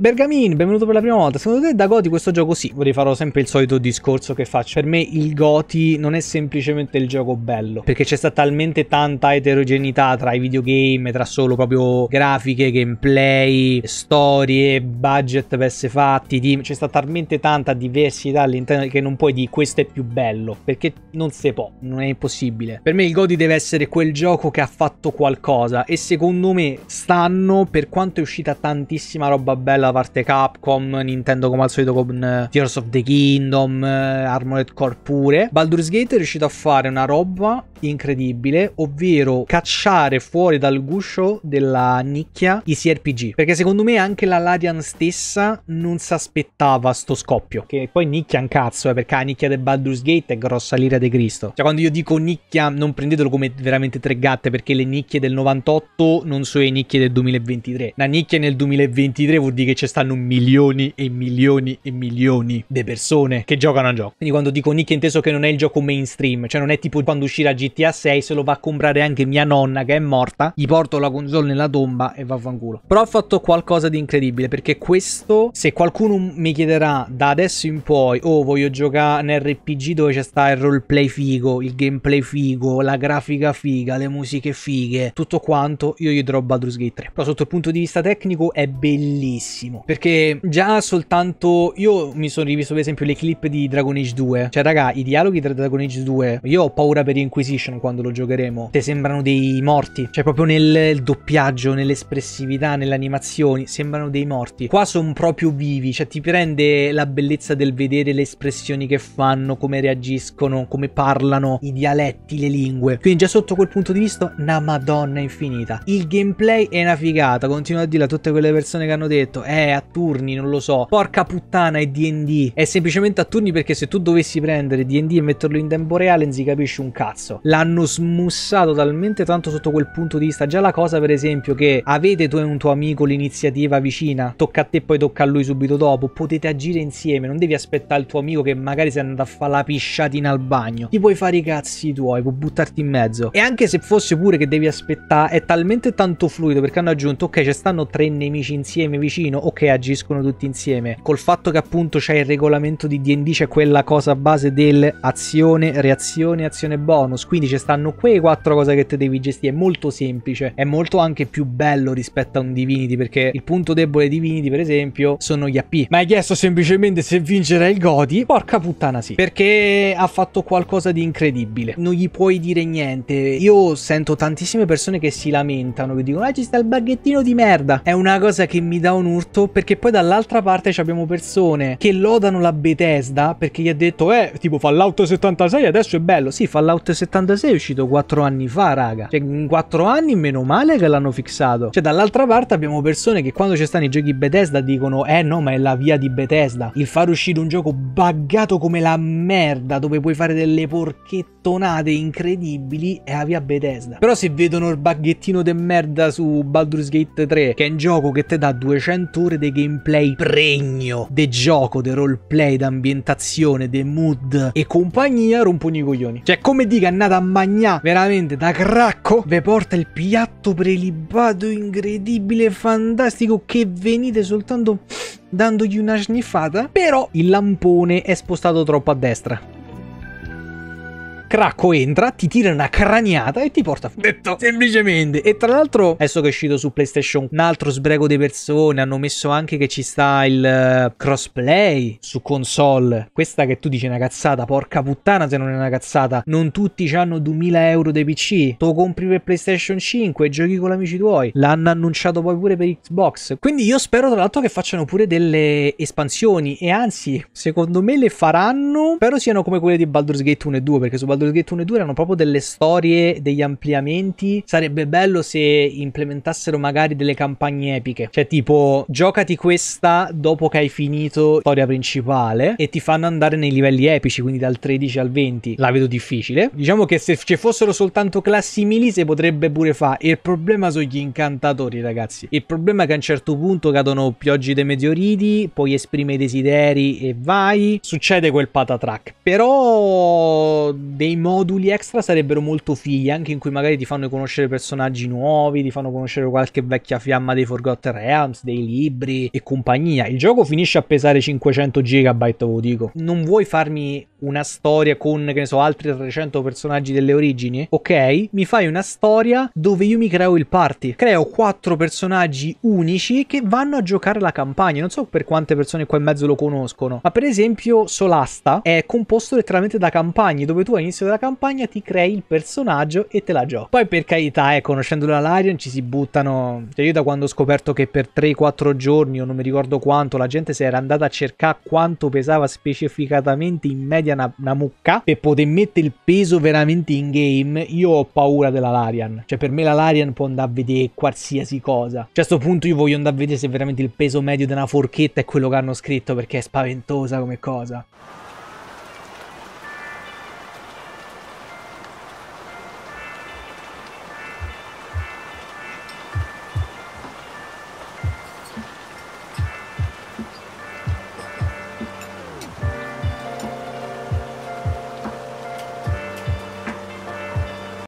Bergamin, benvenuto per la prima volta. Secondo te da Goti questo gioco sì? Vorrei farò sempre il solito discorso che faccio. Per me il Goti non è semplicemente il gioco bello, perché c'è stata talmente tanta eterogeneità tra i videogame, tra solo proprio grafiche, gameplay, storie, budget per essere fatti, team. C'è stata talmente tanta diversità all'interno che non puoi dire questo è più bello, perché non si può, non è impossibile. Per me il Goti deve essere quel gioco che ha fatto qualcosa e secondo me stanno, per quanto è uscita tantissima roba bella da parte Capcom, Nintendo come al solito con eh, Tears of the Kingdom, eh, Armored Core pure. Baldur's Gate è riuscito a fare una roba incredibile, ovvero cacciare fuori dal guscio della nicchia i CRPG. Perché secondo me anche la Larian stessa non si aspettava sto scoppio. Che poi nicchia un cazzo, eh, perché la nicchia del Baldur's Gate è grossa l'ira di Cristo. Cioè, quando io dico nicchia, non prendetelo come veramente tre gatte, perché le nicchie del 98 non sono le nicchie del 2023. La nicchia nel 2023 vuol dire che ci stanno milioni e milioni e milioni di persone che giocano a gioco. Quindi quando dico nicchia inteso che non è il gioco mainstream, cioè non è tipo quando uscirà GTA GTA 6 se lo va a comprare anche mia nonna che è morta, gli porto la console nella tomba e vaffanculo. Però ho fatto qualcosa di incredibile perché questo, se qualcuno mi chiederà da adesso in poi, oh voglio giocare un RPG dove c'è sta il roleplay figo, il gameplay figo, la grafica figa, le musiche fighe, tutto quanto, io gli darò Baldur's Gate 3. Però sotto il punto di vista tecnico è bellissimo perché già soltanto io mi sono rivisto per esempio le clip di Dragon Age 2, cioè raga i dialoghi tra Dragon Age 2, io ho paura per Inquisition Edition quando lo giocheremo, te sembrano dei morti. Cioè, proprio nel doppiaggio, nell'espressività, nelle animazioni, sembrano dei morti. Qua sono proprio vivi, cioè ti prende la bellezza del vedere le espressioni che fanno, come reagiscono, come parlano, i dialetti, le lingue. Quindi già sotto quel punto di vista, una madonna infinita. Il gameplay è una figata, continuo a dirla a tutte quelle persone che hanno detto, eh, a turni, non lo so. Porca puttana, è D&D. È semplicemente a turni perché se tu dovessi prendere D&D e metterlo in tempo reale, non si capisce un cazzo l'hanno smussato talmente tanto sotto quel punto di vista. Già la cosa, per esempio, che avete tu e un tuo amico l'iniziativa vicina, tocca a te, poi tocca a lui subito dopo. Potete agire insieme, non devi aspettare il tuo amico che magari si è andato a fare la pisciatina al bagno. Ti puoi fare i cazzi tuoi, puoi buttarti in mezzo. E anche se fosse pure che devi aspettare, è talmente tanto fluido perché hanno aggiunto, ok, ci stanno tre nemici insieme vicino, ok, agiscono tutti insieme. Col fatto che appunto c'è il regolamento di DD, c'è quella cosa base del azione, reazione, azione bonus. Quindi quindi ci stanno quei quattro cose che te devi gestire. È molto semplice, è molto anche più bello rispetto a un Divinity, perché il punto debole di Divinity, per esempio, sono gli AP. Ma hai chiesto semplicemente se vincere il Godi? Porca puttana sì, perché ha fatto qualcosa di incredibile. Non gli puoi dire niente. Io sento tantissime persone che si lamentano, che dicono, ah ci sta il baghettino di merda. È una cosa che mi dà un urto, perché poi dall'altra parte abbiamo persone che lodano la Bethesda, perché gli ha detto, eh, tipo Fallout 76 adesso è bello. Sì, Fallout 76 86 è uscito 4 anni fa, raga. Cioè, in 4 anni meno male che l'hanno fissato. Cioè, dall'altra parte abbiamo persone che quando ci stanno i giochi Bethesda dicono "Eh no, ma è la via di Bethesda". Il far uscire un gioco buggato come la merda, dove puoi fare delle porchettonate incredibili, è la via Bethesda. Però se vedono il baghettino de merda su Baldur's Gate 3, che è un gioco che te dà 200 ore di gameplay pregno, de gioco, de roleplay, d'ambientazione, de mood e compagnia, rompono i coglioni. Cioè, come dica, è nato da magnà, veramente da cracco, vi porta il piatto prelibato incredibile, fantastico, che venite soltanto dandogli una sniffata, però il lampone è spostato troppo a destra. Cracco entra, ti tira una craniata e ti porta a detto semplicemente. E tra l'altro, adesso che è uscito su PlayStation un altro sbrego di persone, hanno messo anche che ci sta il eh, crossplay su console. Questa che tu dici è una cazzata, porca puttana se non è una cazzata. Non tutti hanno 2000 euro dei PC. Tu compri per PlayStation 5 e giochi con gli amici tuoi. L'hanno annunciato poi pure per Xbox. Quindi io spero tra l'altro che facciano pure delle espansioni e anzi, secondo me le faranno, Spero siano come quelle di Baldur's Gate 1 e 2 perché su Baldur's Baldur's Gate 1 e 2 erano proprio delle storie, degli ampliamenti. Sarebbe bello se implementassero magari delle campagne epiche. Cioè, tipo, giocati questa dopo che hai finito la storia principale e ti fanno andare nei livelli epici, quindi dal 13 al 20. La vedo difficile. Diciamo che se ci fossero soltanto classi milise potrebbe pure fare. Il problema sono gli incantatori, ragazzi. Il problema è che a un certo punto cadono pioggi dei meteoriti, poi esprime i desideri e vai. Succede quel patatrack. Però dei dei moduli extra sarebbero molto figli, anche in cui magari ti fanno conoscere personaggi nuovi, ti fanno conoscere qualche vecchia fiamma dei Forgotten Realms, dei libri e compagnia. Il gioco finisce a pesare 500 GB, ve lo dico. Non vuoi farmi una storia con, che ne so, altri 300 personaggi delle origini? Ok, mi fai una storia dove io mi creo il party. Creo 4 personaggi unici che vanno a giocare la campagna. Non so per quante persone qua in mezzo lo conoscono, ma per esempio Solasta è composto letteralmente da campagne dove tu all'inizio all'inizio della campagna ti crei il personaggio e te la giochi. Poi per carità, eh, conoscendo la Larian ci si buttano... Cioè io da quando ho scoperto che per 3-4 giorni o non mi ricordo quanto la gente si era andata a cercare quanto pesava specificatamente in media una, una mucca per poter mettere il peso veramente in game, io ho paura della Larian. Cioè per me la Larian può andare a vedere qualsiasi cosa. Cioè a questo punto io voglio andare a vedere se veramente il peso medio di una forchetta è quello che hanno scritto perché è spaventosa come cosa.